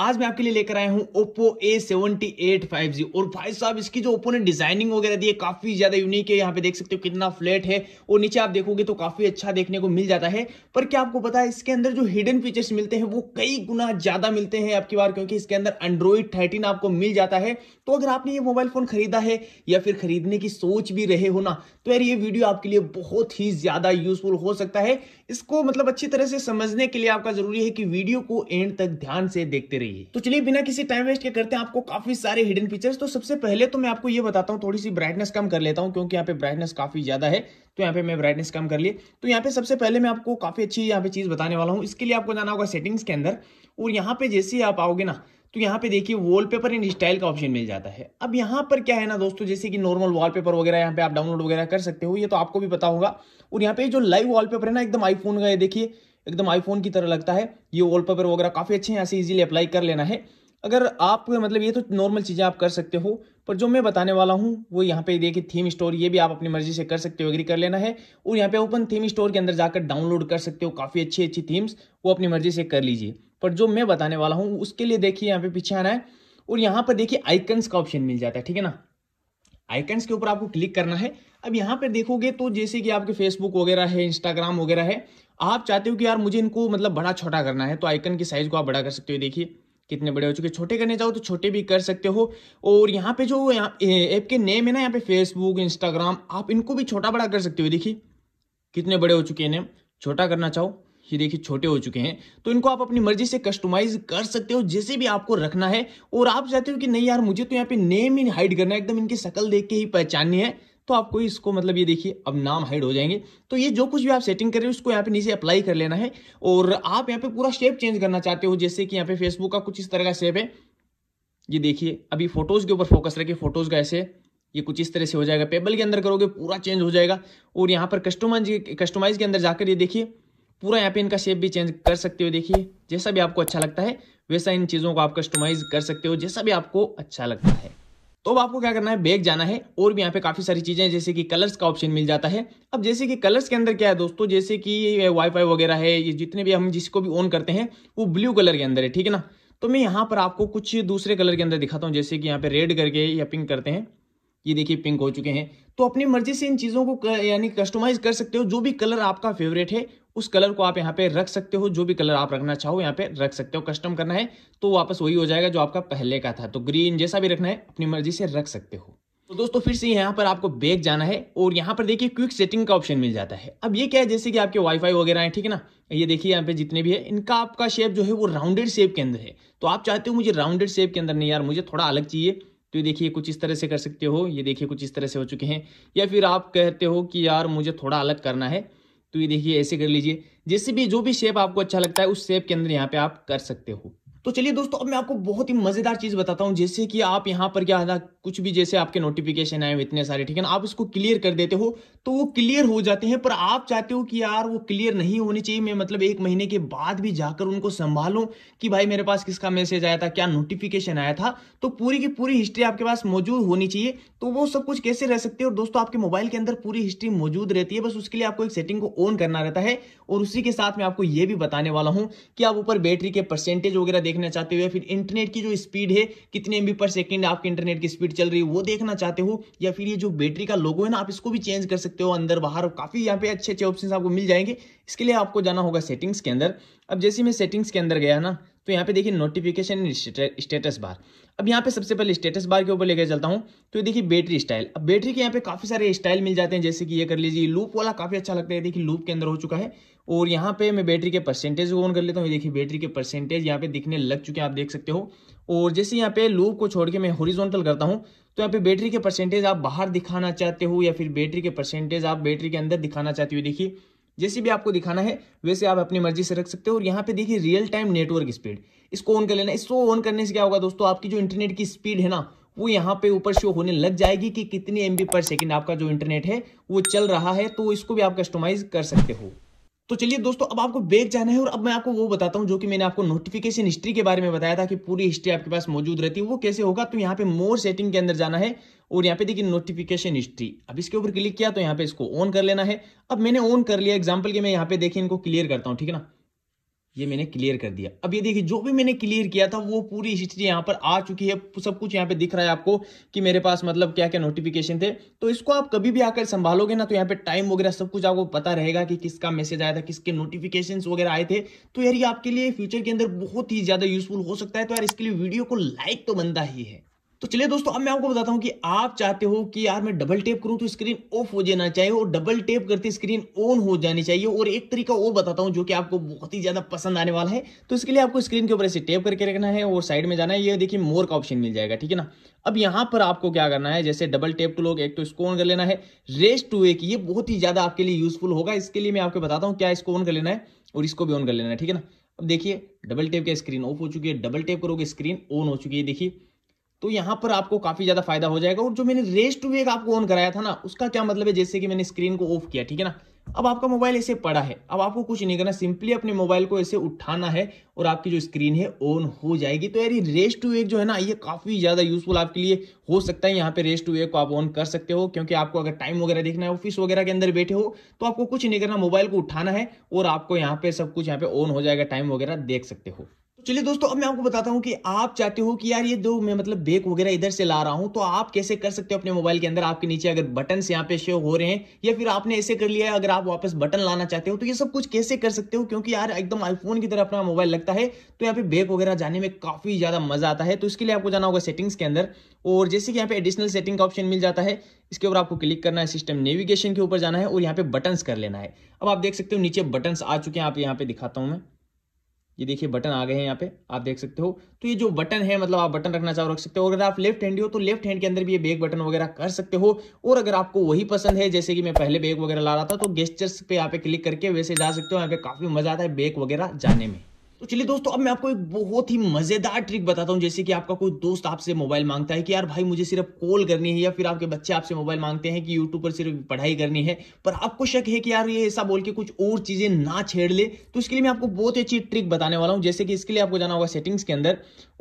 आज मैं आपके लिए लेकर आया हूं Oppo A seventy eight five G और भाई साहब इसकी जो ओप्पो ने डिजाइनिंग वगैरह दी है काफी ज्यादा यूनिक है यहाँ पे देख सकते हो कितना फ्लैट है और नीचे आप देखोगे तो काफी अच्छा देखने को मिल जाता है पर क्या आपको पता है इसके अंदर जो हिडन फीचर्स मिलते हैं वो कई गुना ज्यादा मिलते हैं आपकी बार क्योंकि इसके अंदर एंड्रॉइड थर्टीन आपको मिल जाता है तो अगर आपने ये मोबाइल फोन खरीदा है या फिर खरीदने की सोच भी रहे हो ना तो यार ये वीडियो आपके लिए बहुत ही ज्यादा यूजफुल हो सकता है इसको मतलब अच्छी तरह से समझने के लिए आपका जरूरी है कि वीडियो को एंड तक ध्यान से देखते रहे रही है तो चलिए बिना किसी टाइम वेस्ट के करते हैं आपको काफी सारे हिडन फीचर्स तो सबसे पहले तो मैं आपको ये बताता हूँ थोड़ी सी ब्राइटनेस कम कर लेता हूँ क्योंकि यहाँ पे ब्राइटनेस काफी ज्यादा है तो यहाँ पे मैं ब्राइटनेस कम कर लिए तो यहाँ पे सबसे पहले मैं आपको काफी अच्छी यहाँ पे चीज बताने वाला हूँ इसके लिए आपको जाना होगा सेटिंग्स के अंदर और यहाँ पे जैसे आप आओगे ना तो यहाँ पे देखिए वॉलपेपर इन स्टाइल का ऑप्शन मिल जाता है अब यहाँ पर क्या है ना दोस्तों जैसे कि नॉर्मल वॉलपेपर वगैरह यहाँ पे आप डाउनलोड वगैरह कर सकते हो ये तो आपको भी पता होगा और यहाँ पे जो लाइव वॉलपेपर है ना एकदम आईफोन का ये देखिए एकदम आईफोन की तरह लगता है ये वॉलपेपर वगैरह काफ़ी अच्छे हैं ऐसे इजीली अप्लाई कर लेना है अगर आप मतलब ये तो नॉर्मल चीज़ें आप कर सकते हो पर जो मैं बताने वाला हूँ वो यहाँ पे देखिए थीम स्टोर ये भी आप अपनी मर्जी से कर सकते हो एग्री कर लेना है और यहाँ पे ओपन थीम स्टोर के अंदर जाकर डाउनलोड कर सकते हो काफ़ी अच्छी अच्छी थीम्स वो अपनी मर्जी से कर लीजिए पर जो मैं बताने वाला हूँ उसके लिए देखिए यहाँ पे पीछे आना है और यहाँ पर देखिए आइकन्स का ऑप्शन मिल जाता है ठीक है ना आइकन्स के ऊपर आपको क्लिक करना है अब यहाँ पर देखोगे तो जैसे कि आपके फेसबुक वगैरह है इंस्टाग्राम वगैरह है आप चाहते हो कि यार मुझे इनको मतलब बड़ा छोटा करना है तो आइकन की साइज़ को आप बड़ा कर सकते हो देखिए कितने बड़े हो चुके छोटे करने चाहो तो छोटे भी कर सकते हो और यहाँ पे जो ऐप के नेम है ना यहाँ पे फेसबुक इंस्टाग्राम आप इनको भी छोटा बड़ा कर सकते हो देखिए कितने बड़े हो चुके हैं नेम छोटा करना चाहो ये देखिए छोटे हो चुके हैं तो इनको आप अपनी मर्जी से कस्टमाइज कर सकते हो जैसे भी आपको रखना है और आप चाहते हो कि नहीं यार मुझे तो यहाँ पे नेम ही हाइड करना है एकदम इनकी शकल देख के ही पहचाननी है तो आपको इसको मतलब ये देखिए अब नाम हाइड हो जाएंगे तो ये जो कुछ भी आप सेटिंग कर रहे हो उसको यहाँ पे नीचे अप्लाई कर लेना है और आप यहाँ पे पूरा शेप चेंज करना चाहते हो जैसे कि यहाँ पे फेसबुक का कुछ इस तरह का शेप है ये देखिए अभी फोटोज के ऊपर फोकस रखिए फोटोज का ऐसे ये कुछ इस तरह से हो जाएगा पेबल के अंदर करोगे पूरा चेंज हो जाएगा और यहाँ पर कस्टमाइज कस्टमाइज के अंदर जाकर ये देखिए पूरा यहाँ पे इनका शेप भी चेंज कर सकते हो देखिए जैसा भी आपको अच्छा लगता है वैसा इन चीज़ों को आप कस्टमाइज कर सकते हो जैसा भी आपको अच्छा लगता है तो अब आपको क्या करना है बैग जाना है और भी यहाँ पे काफ़ी सारी चीज़ें जैसे कि कलर्स का ऑप्शन मिल जाता है अब जैसे कि कलर्स के अंदर क्या है दोस्तों जैसे कि वाईफाई वगैरह है ये जितने भी हम जिसको भी ऑन करते हैं वो ब्लू कलर के अंदर है ठीक है ना तो मैं यहाँ पर आपको कुछ दूसरे कलर के अंदर दिखाता हूँ जैसे कि यहाँ पे रेड करके या पिंक करते हैं ये देखिए पिंक हो चुके हैं तो अपनी मर्जी से इन चीज़ों को यानी कस्टमाइज कर सकते हो जो भी कलर आपका फेवरेट है उस कलर को आप यहाँ पे रख सकते हो जो भी कलर आप रखना चाहो यहाँ पे रख सकते हो कस्टम करना है तो वापस वही हो जाएगा जो आपका पहले का था तो ग्रीन जैसा भी रखना है अपनी मर्जी से रख सकते हो तो दोस्तों फिर से यहाँ पर आपको बैग जाना है और यहाँ पर देखिए क्विक सेटिंग का ऑप्शन मिल जाता है अब ये क्या है जैसे कि आपके वाईफाई वगैरह है ठीक है ना ये देखिए यहाँ पे जितने भी है इनका आपका शेप जो है वो राउंडेड शेप के अंदर है तो आप चाहते हो मुझे राउंडेड शेप के अंदर नहीं यार मुझे थोड़ा अलग चाहिए तो देखिए कुछ इस तरह से कर सकते हो ये देखिए कुछ इस तरह से हो चुके हैं या फिर आप कहते हो कि यार मुझे थोड़ा अलग करना है तो ये देखिए ऐसे कर लीजिए जैसे भी जो भी शेप आपको अच्छा लगता है उस शेप के अंदर यहाँ पे आप कर सकते हो तो चलिए दोस्तों अब मैं आपको बहुत ही मजेदार चीज बताता हूँ जैसे कि आप यहाँ पर क्या कुछ भी जैसे आपके नोटिफिकेशन आए इतने सारे ठीक है ना आप उसको क्लियर कर देते हो तो वो क्लियर हो जाते हैं पर आप चाहते हो कि यार वो क्लियर नहीं होने चाहिए मैं मतलब एक महीने के बाद भी जाकर उनको संभालूं कि भाई मेरे पास किसका मैसेज आया था क्या नोटिफिकेशन आया था तो पूरी की पूरी हिस्ट्री आपके पास मौजूद होनी चाहिए तो वो सब कुछ कैसे रह सकते है और दोस्तों आपके मोबाइल के अंदर पूरी हिस्ट्री मौजूद रहती है बस उसके लिए आपको एक सेटिंग को ऑन करना रहता है और उसी के साथ मैं आपको ये भी बताने वाला हूं कि आप ऊपर बैटरी के परसेंटेज वगैरह देखना चाहते हो या फिर इंटरनेट की जो स्पीड है कितने एम पर सेकेंड आपके इंटरनेट की स्पीड चल रही है वो देखना चाहते हो या फिर ये जो बैटरी का लोगो है ना आप इसको भी चेंज कर सकते हो अंदर बाहर काफ़ी यहाँ पे अच्छे अच्छे ऑप्शन आपको मिल जाएंगे इसके लिए आपको जाना होगा सेटिंग्स के अंदर अब जैसे मैं सेटिंग्स के अंदर गया ना तो यहाँ पे देखिए नोटिफिकेशन स्टेटस बार अब यहाँ पे सबसे पहले स्टेटस बार के ऊपर लेकर चलता हूँ तो ये देखिए बैटरी स्टाइल अब बैटरी के यहाँ पे काफी सारे स्टाइल मिल जाते हैं जैसे कि ये कर लीजिए लूप वाला काफी अच्छा लगता है देखिए लूप के अंदर हो चुका है और यहाँ पे मैं बैटरी के परसेंटेज ऑन कर लेता हूँ देखिए बैटरी के परसेंटेज यहाँ पे दिखने लग चुके हैं आप देख सकते हो और जैसे यहाँ पे लूप को छोड़ के मैं हॉरिजॉन्टल करता हूँ तो यहाँ पे बैटरी के परसेंटेज आप बाहर दिखाना चाहते हो या फिर बैटरी के परसेंटेज आप बैटरी के अंदर दिखाना चाहते हो देखिए जैसे भी आपको दिखाना है वैसे आप अपनी मर्जी से रख सकते हो और यहाँ पे देखिए रियल टाइम नेटवर्क स्पीड इसको ऑन कर लेना इसको ऑन करने से क्या होगा दोस्तों आपकी जो इंटरनेट की स्पीड है ना वो यहाँ पे ऊपर शो होने लग जाएगी कि कितनी एम पर सेकेंड आपका जो इंटरनेट है वो चल रहा है तो इसको भी आप कस्टमाइज कर सकते हो तो चलिए दोस्तों अब आपको बैग जाना है और अब मैं आपको वो बताता हूँ जो कि मैंने आपको नोटिफिकेशन हिस्ट्री के बारे में बताया था कि पूरी हिस्ट्री आपके पास मौजूद रहती है वो कैसे होगा तो यहाँ पे मोर सेटिंग के अंदर जाना है और यहाँ पे देखिए नोटिफिकेशन हिस्ट्री अब इसके ऊपर क्लिक किया तो यहाँ पे इसको ऑन कर लेना है अब मैंने ऑन कर लिया एग्जाम्पल के मैं यहाँ पे देखिए इनको क्लियर करता हूँ ठीक है ना ये मैंने क्लियर कर दिया अब ये देखिए जो भी मैंने क्लियर किया था वो पूरी हिस्ट्री यहाँ पर आ चुकी है सब कुछ यहाँ पे दिख रहा है आपको कि मेरे पास मतलब क्या क्या नोटिफिकेशन थे तो इसको आप कभी भी आकर संभालोगे ना तो यहाँ पे टाइम वगैरह सब कुछ आपको पता रहेगा कि किसका मैसेज आया था किसके नोटिफिकेशन वगैरह आए थे तो यार ये आपके लिए फ्यूचर के अंदर बहुत ही ज्यादा यूजफुल हो सकता है तो यार इसके लिए वीडियो को लाइक तो बनता ही है तो चलिए दोस्तों अब मैं आपको बताता हूं कि आप चाहते हो कि यार मैं डबल टेप करूं तो स्क्रीन ऑफ हो जाना चाहिए और डबल टेप करते स्क्रीन ऑन हो जानी चाहिए और एक तरीका वो बताता हूं जो कि आपको बहुत ही ज्यादा पसंद आने वाला है तो इसके लिए आपको स्क्रीन के ऊपर ऐसे टेप करके रखना है और साइड में जाना है ये देखिए मोर का ऑप्शन मिल जाएगा ठीक है ना अब यहां पर आपको क्या करना है जैसे डबल टेप टू लोग एक तो इसको ऑन कर लेना है रेस्ट टू एक ये बहुत ही ज्यादा आपके लिए यूजफुल होगा इसके लिए मैं आपको बताता हूँ क्या इसको ऑन कर लेना है और इसको भी ऑन कर लेना है ठीक है ना अब देखिए डबल टेप का स्क्रीन ऑफ हो चुकी है डबल टेप करोगे स्क्रीन ऑन हो चुकी है देखिए तो यहाँ पर आपको काफ़ी ज़्यादा फायदा हो जाएगा और जो मैंने रेस टू वेग आपको ऑन कराया था ना उसका क्या मतलब है जैसे कि मैंने स्क्रीन को ऑफ किया ठीक है ना अब आपका मोबाइल ऐसे पड़ा है अब आपको कुछ नहीं करना सिंपली अपने मोबाइल को ऐसे उठाना है और आपकी जो स्क्रीन है ऑन हो जाएगी तो यार ये रेस टू वेग जो है ना ये काफ़ी ज़्यादा यूजफुल आपके लिए हो सकता है यहाँ पे रेस टू वेग को आप ऑन कर सकते हो क्योंकि आपको अगर टाइम वगैरह देखना है ऑफिस वगैरह के अंदर बैठे हो तो आपको कुछ नहीं करना मोबाइल को उठाना है और आपको यहाँ पे सब कुछ यहाँ पे ऑन हो जाएगा टाइम वगैरह देख सकते हो चलिए दोस्तों अब मैं आपको बताता हूँ कि आप चाहते हो कि यार ये दो मैं मतलब बेक वगैरह इधर से ला रहा हूँ तो आप कैसे कर सकते हो अपने मोबाइल के अंदर आपके नीचे अगर बटन यहाँ पे शो हो रहे हैं या फिर आपने ऐसे कर लिया है अगर आप वापस बटन लाना चाहते हो तो ये सब कुछ कैसे कर सकते हो क्योंकि यार एकदम आईफोन की तरह अपना मोबाइल लगता है तो यहाँ पे बेक वगैरह जाने में काफी ज्यादा मजा आता है तो इसके लिए आपको जाना होगा सेटिंग्स के अंदर और जैसे कि यहाँ पे एडिशनल सेटिंग का ऑप्शन मिल जाता है इसके ऊपर आपको क्लिक करना है सिस्टम नेविगेशन के ऊपर जाना है और यहाँ पे बटन कर लेना है अब आप देख सकते हो नीचे बटन आ चुके हैं आप यहाँ पे दिखाता हूँ मैं ये देखिए बटन आ गए हैं यहाँ पे आप देख सकते हो तो ये जो बटन है मतलब आप बटन रखना चाहो रख सकते हो अगर आप लेफ्ट हैंड हो तो लेफ्ट हैंड के अंदर भी ये बैग बटन वगैरह कर सकते हो और अगर आपको वही पसंद है जैसे कि मैं पहले बैग वगैरह ला रहा था तो गेस्टर्स पे यहाँ पे क्लिक करके वैसे जा सकते हो यहाँ पे काफी मजा आता है बैग वगैरह जाने में तो चलिए दोस्तों अब मैं आपको एक बहुत ही मजेदार ट्रिक बताता हूं जैसे कि आपका कोई दोस्त आपसे मोबाइल मांगता है कि यार भाई मुझे सिर्फ कॉल करनी है या फिर आपके बच्चे आपसे मोबाइल मांगते हैं कि यूट्यूब पर सिर्फ पढ़ाई करनी है पर आपको शक है कि यार ये ऐसा बोल के कुछ और चीजें ना छेड़ ले तो इसके लिए मैं आपको बहुत अच्छी ट्रिक बताने वाला हूँ जैसे कि इसके लिए आपको जाना होगा सेटिंग्स के अंदर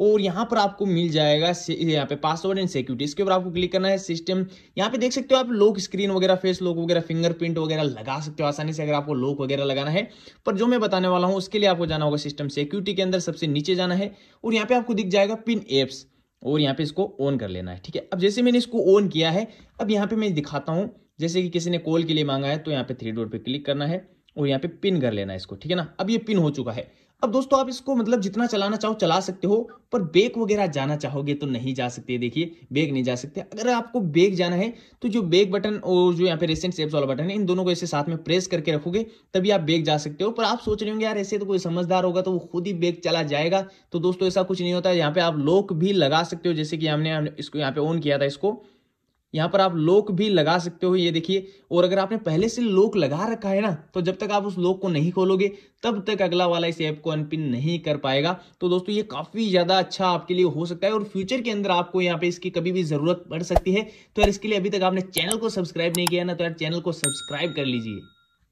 और यहाँ पर आपको मिल जाएगा यहाँ पे पासवर्ड एंड सिक्योरिटी इसके ऊपर आपको क्लिक करना है सिस्टम यहाँ पे देख सकते हो आप लॉक स्क्रीन वगैरह फेस लॉक वगैरह फिंगरप्रिंट वगैरह लगा सकते हो आसानी से अगर आपको लॉक वगैरह लगाना है पर जो मैं बताने वाला हूँ उसके लिए आपको जाना होगा सिस्टम सिक्योरिटी के अंदर सबसे नीचे जाना है और यहाँ पे आपको दिख जाएगा पिन एप्स और यहाँ पे इसको ऑन कर लेना है ठीक है अब जैसे मैंने इसको ऑन किया है अब यहाँ पे मैं दिखाता हूँ जैसे कि किसी ने कॉल के लिए मांगा है तो यहाँ पे थ्री डोर पे क्लिक करना है और यहाँ पे पिन कर लेना इसको ठीक है ना अब ये पिन हो चुका है अब दोस्तों आप इसको मतलब जितना चलाना चाहो चला सकते हो पर बेक वगैरह जाना चाहोगे तो नहीं जा सकते देखिए बेक नहीं जा सकते अगर आपको बेक जाना है तो जो बेक बटन और जो यहाँ पे रिसेंट सेप्स वाला बटन है इन दोनों को ऐसे साथ में प्रेस करके रखोगे तभी आप बेक जा सकते हो पर आप सोच रहे होंगे यार ऐसे तो कोई समझदार होगा तो वो खुद ही बेक चला जाएगा तो दोस्तों ऐसा कुछ नहीं होता है यहाँ पे आप लोक भी लगा सकते हो जैसे कि हमने इसको यहाँ पे ऑन किया था इसको यहाँ पर आप लोक भी लगा सकते हो ये देखिए और अगर आपने पहले से लोक लगा रखा है ना तो जब तक आप उस लोक को नहीं खोलोगे तब तक अगला वाला इस ऐप को अनपिन नहीं कर पाएगा तो दोस्तों ये काफ़ी ज़्यादा अच्छा आपके लिए हो सकता है और फ्यूचर के अंदर आपको यहाँ पे इसकी कभी भी ज़रूरत पड़ सकती है तो यार इसके लिए अभी तक आपने चैनल को सब्सक्राइब नहीं किया ना तो यार चैनल को सब्सक्राइब कर लीजिए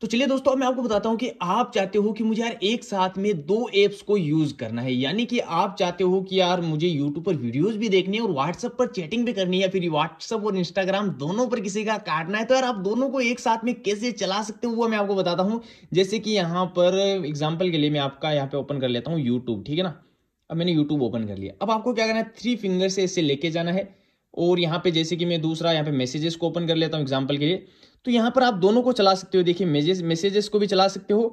तो चलिए दोस्तों अब मैं आपको बताता हूं कि आप चाहते हो कि मुझे यार एक साथ में दो एप्स को यूज करना है यानी कि आप चाहते हो कि यार मुझे यूट्यूब पर वीडियोस भी देखनी है और व्हाट्सएप पर चैटिंग भी करनी है फिर व्हाट्सएप और इंस्टाग्राम दोनों पर किसी का काटना है तो यार आप दोनों को एक साथ में कैसे चला सकते हो वो मैं आपको बताता हूँ जैसे कि यहाँ पर एग्जाम्पल के लिए मैं आपका यहाँ पे ओपन कर लेता हूँ यूट्यूब ठीक है ना अब मैंने यूट्यूब ओपन कर लिया अब आपको क्या करना है थ्री फिंगर से इसे लेके जाना है और यहाँ पे जैसे कि मैं दूसरा यहाँ पे मैसेजेस को ओपन कर लेता हूँ एग्जाम्पल के लिए तो यहाँ पर आप दोनों को चला सकते हो देखिए मैसेज मैसेजेस को भी चला सकते हो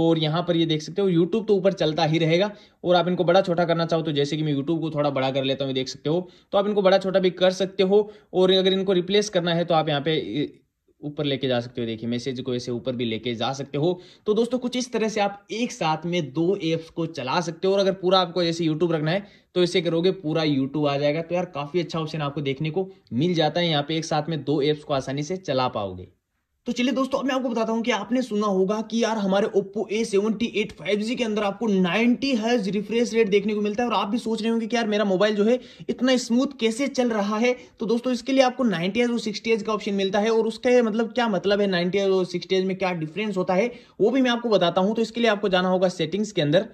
और यहाँ पर ये देख सकते हो यूट्यूब तो ऊपर चलता ही रहेगा और आप इनको बड़ा छोटा करना चाहो तो जैसे कि मैं यूट्यूब को थोड़ा बड़ा कर लेता हूँ देख सकते हो तो आप इनको बड़ा छोटा भी कर सकते हो और अगर इनको रिप्लेस करना है तो आप यहाँ पे ऊपर लेके जा सकते हो देखिए मैसेज को ऐसे ऊपर भी लेके जा सकते हो तो दोस्तों कुछ इस तरह से आप एक साथ में दो एप्स को चला सकते हो और अगर पूरा आपको जैसे यूट्यूब रखना है तो इसे करोगे पूरा यूट्यूब आ जाएगा तो यार काफ़ी अच्छा ऑप्शन आपको देखने को मिल जाता है यहाँ पे एक साथ में दो एप्स को आसानी से चला पाओगे तो चलिए दोस्तों अब मैं आपको बताता हूं कि आपने सुना होगा कि यार हमारे Oppo A78 5G के अंदर आपको 90 हर्ज रिफ्रेश रेट देखने को मिलता है और आप भी सोच रहे होंगे कि यार मेरा मोबाइल जो है इतना स्मूथ कैसे चल रहा है तो दोस्तों इसके लिए आपको 90 हर्ज और 60 हर्ज का ऑप्शन मिलता है और उसका मतलब क्या मतलब है नाइनटी हर्ज और सिक्सटी हर्ज में क्या डिफरेंस होता है वो भी मैं आपको बताता हूँ तो इसके लिए आपको जाना होगा सेटिंग्स के अंदर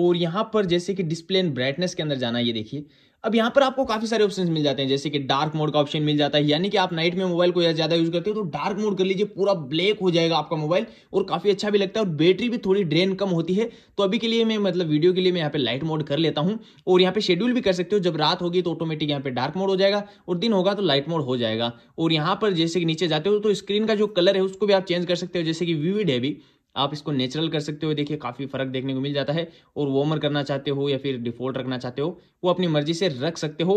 और यहाँ पर जैसे कि डिस्प्ले एंड ब्राइटनेस के अंदर जाना ये देखिए अब यहाँ पर आपको काफी सारे ऑप्शन मिल जाते हैं जैसे कि डार्क मोड का ऑप्शन मिल जाता है यानी कि आप नाइट में मोबाइल को ज्यादा यूज करते हो तो डार्क मोड कर लीजिए पूरा ब्लैक हो जाएगा आपका मोबाइल और काफी अच्छा भी लगता है और बैटरी भी थोड़ी ड्रेन कम होती है तो अभी के लिए मैं मतलब वीडियो के लिए मैं यहाँ पे लाइट मोड कर लेता हूँ और यहाँ पे शेड्यूल भी कर सकते हो जब रात होगी तो ऑटोमेटिक यहाँ पे डार्क मोड हो जाएगा और दिन होगा तो लाइट मोड हो जाएगा और यहाँ पर जैसे कि नीचे जाते हो तो स्क्रीन का जो कलर है उसको भी आप चेंज कर सकते हो जैसे कि विविड है भी आप इसको नेचुरल कर सकते हो देखिए काफ़ी फर्क देखने को मिल जाता है और वॉमर करना चाहते हो या फिर डिफॉल्ट रखना चाहते हो वो अपनी मर्जी से रख सकते हो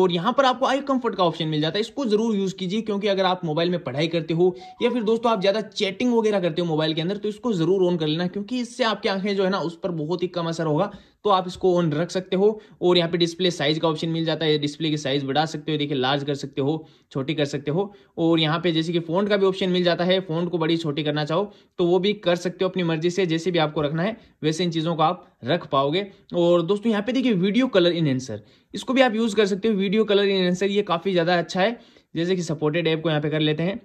और यहाँ पर आपको आई कंफर्ट का ऑप्शन मिल जाता है इसको ज़रूर यूज़ कीजिए क्योंकि अगर आप मोबाइल में पढ़ाई करते हो या फिर दोस्तों आप ज़्यादा चैटिंग वगैरह करते हो मोबाइल के अंदर तो इसको ज़रूर ऑन कर लेना क्योंकि इससे आपकी आंखें जो है ना उस पर बहुत ही कम असर होगा तो आप इसको ऑन रख सकते हो और यहाँ पे डिस्प्ले साइज का ऑप्शन मिल जाता है डिस्प्ले की साइज बढ़ा सकते हो देखिए लार्ज कर सकते हो छोटी कर सकते हो और यहाँ पे जैसे कि फोन का भी ऑप्शन मिल जाता है फोन को बड़ी छोटी करना चाहो तो वो भी कर सकते हो अपनी मर्जी से जैसे भी आपको रखना है वैसे इन चीज़ों को आप रख पाओगे और दोस्तों यहाँ पे देखिए वीडियो कलर इनहेंसर इसको भी आप यूज़ कर सकते हो वीडियो कलर इन ये काफ़ी ज़्यादा अच्छा है जैसे कि सपोर्टेड ऐप को यहाँ पे कर लेते हैं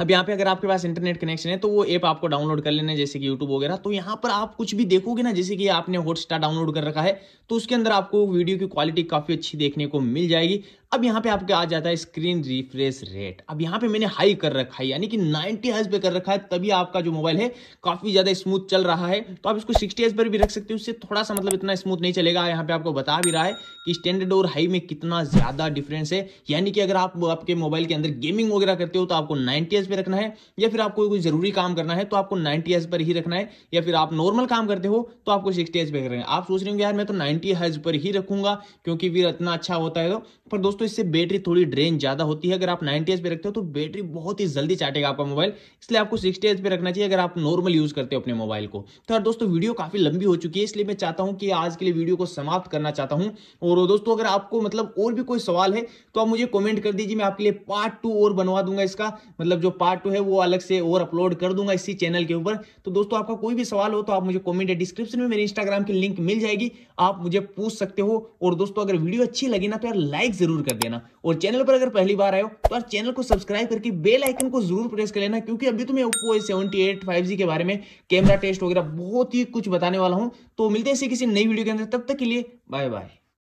अब यहाँ पे अगर आपके पास इंटरनेट कनेक्शन है तो वो ऐप आपको डाउनलोड कर लेना जैसे कि यूट्यूब वगैरह तो यहाँ पर आप कुछ भी देखोगे ना जैसे कि आपने हॉटस्टार डाउनलोड कर रखा है तो उसके अंदर आपको वीडियो की क्वालिटी काफ़ी अच्छी देखने को मिल जाएगी अब यहाँ पे आपके आ जाता है स्क्रीन रिफ्रेश रेट अब यहाँ पे मैंने हाई कर रखा है यानी कि 90 हज पे कर रखा है तभी आपका जो मोबाइल है काफी ज्यादा स्मूथ चल रहा है तो आप इसको 60 हज पर भी रख सकते हो उससे थोड़ा सा मतलब इतना स्मूथ नहीं चलेगा यहाँ पे आपको बता भी रहा है कि स्टैंडर्ड और हाई में कितना ज्यादा डिफरेंस है यानी कि अगर आप आपके मोबाइल के अंदर गेमिंग वगैरह करते हो तो आपको नाइनटी एस पे रखना है या फिर आपको कोई जरूरी काम करना है तो आपको नाइनटी एस पर ही रखना है या फिर आप नॉर्मल काम करते हो तो आपको सिक्सटी एज पे रखना है आप सोच रहे हो यार मैं तो नाइनटी हज पर ही रखूंगा क्योंकि फिर इतना अच्छा होता है तो पर दोस्तों दोस्तों इससे बैटरी थोड़ी ड्रेन ज्यादा होती है अगर आप नाइनटी एच रखते हो तो बैटरी बहुत ही जल्दी चाटेगा आपका मोबाइल इसलिए आपको सिक्सटी एच रखना चाहिए अगर आप नॉर्मल यूज करते हो अपने मोबाइल को तो यार दोस्तों वीडियो काफी लंबी हो चुकी है इसलिए मैं चाहता हूँ कि आज के लिए वीडियो को समाप्त करना चाहता हूँ और दोस्तों अगर आपको मतलब और भी कोई सवाल है तो आप मुझे कॉमेंट कर दीजिए मैं आपके लिए पार्ट टू और बनवा दूंगा इसका मतलब जो पार्ट टू है वो अलग से और अपलोड कर दूंगा इसी चैनल के ऊपर तो दोस्तों आपका कोई भी सवाल हो तो आप मुझे कॉमेंट डिस्क्रिप्शन में मेरे इंस्टाग्राम की लिंक मिल जाएगी आप मुझे पूछ सकते हो और दोस्तों अगर वीडियो अच्छी लगी ना तो यार लाइक जरूर कर देना और चैनल पर अगर पहली बार आयो तो आप चैनल को सब्सक्राइब करके बेल आइकन को जरूर प्रेस कर लेना क्योंकि अभी तुम्हें Oppo seventy eight five G के बारे में कैमरा टेस्ट वगैरह बहुत ही कुछ बताने वाला हूं तो मिलते हैं किसी नई वीडियो के अंदर तब तक के लिए बाय बाय